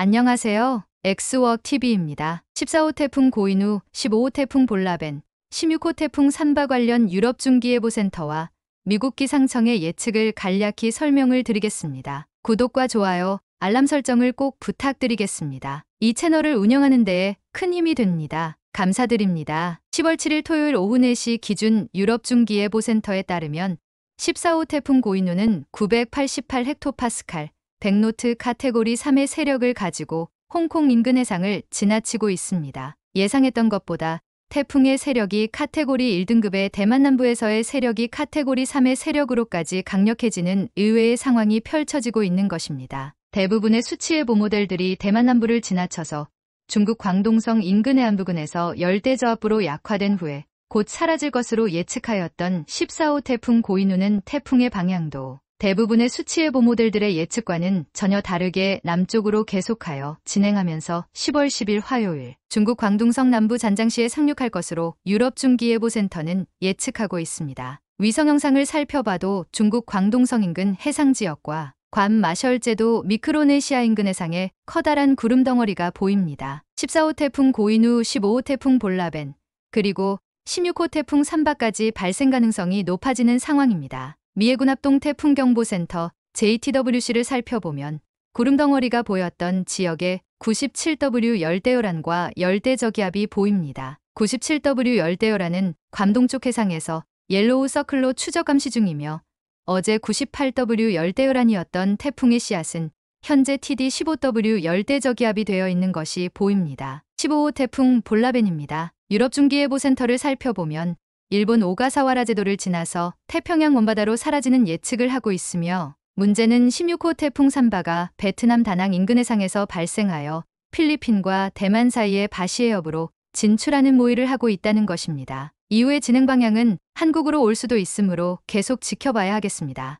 안녕하세요. 엑스워크 TV입니다. 14호 태풍 고인우, 15호 태풍 볼라벤, 16호 태풍 산바 관련 유럽 중기예보센터와 미국 기상청의 예측을 간략히 설명을 드리겠습니다. 구독과 좋아요, 알람 설정을 꼭 부탁드리겠습니다. 이 채널을 운영하는 데에 큰 힘이 됩니다. 감사드립니다. 10월 7일 토요일 오후 4시 기준 유럽 중기예보센터에 따르면 14호 태풍 고인우는 988헥토파스칼, 백노트 카테고리 3의 세력을 가지고 홍콩 인근 해상을 지나치고 있습니다. 예상했던 것보다 태풍의 세력이 카테고리 1등급의 대만 남부에서의 세력이 카테고리 3의 세력으로까지 강력해지는 의외의 상황이 펼쳐지고 있는 것입니다. 대부분의 수치의 보모델들이 대만 남부를 지나쳐서 중국 광동성 인근해 안부근에서 열대저압부로 약화된 후에 곧 사라질 것으로 예측하였던 14호 태풍 고인우는 태풍의 방향도 대부분의 수치의 보모들들의 예측과는 전혀 다르게 남쪽으로 계속하여 진행하면서 10월 10일 화요일 중국 광둥성 남부 잔장시에 상륙할 것으로 유럽 중기예보센터는 예측하고 있습니다. 위성 영상을 살펴봐도 중국 광둥성 인근 해상 지역과 괌 마셜제도 미크로네시아 인근 해상에 커다란 구름 덩어리가 보입니다. 14호 태풍 고인우, 15호 태풍 볼라벤, 그리고 16호 태풍 삼바까지 발생 가능성이 높아지는 상황입니다. 미해군 합동 태풍경보센터 JTWC를 살펴보면 구름 덩어리가 보였던 지역에 97W 열대요란과 열대저기압이 보입니다. 97W 열대요란은 감동쪽 해상에서 옐로우 서클로 추적 감시 중이며 어제 98W 열대요란이었던 태풍의 씨앗은 현재 TD15W 열대저기압이 되어 있는 것이 보입니다. 15호 태풍 볼라벤입니다. 유럽중기예보센터를 살펴보면 일본 오가사와라 제도를 지나서 태평양 원바다로 사라지는 예측을 하고 있으며 문제는 16호 태풍 산바가 베트남 다낭 인근 해상에서 발생하여 필리핀과 대만 사이의 바시해 협으로 진출하는 모의를 하고 있다는 것입니다. 이후의 진행 방향은 한국으로 올 수도 있으므로 계속 지켜봐야 하겠습니다.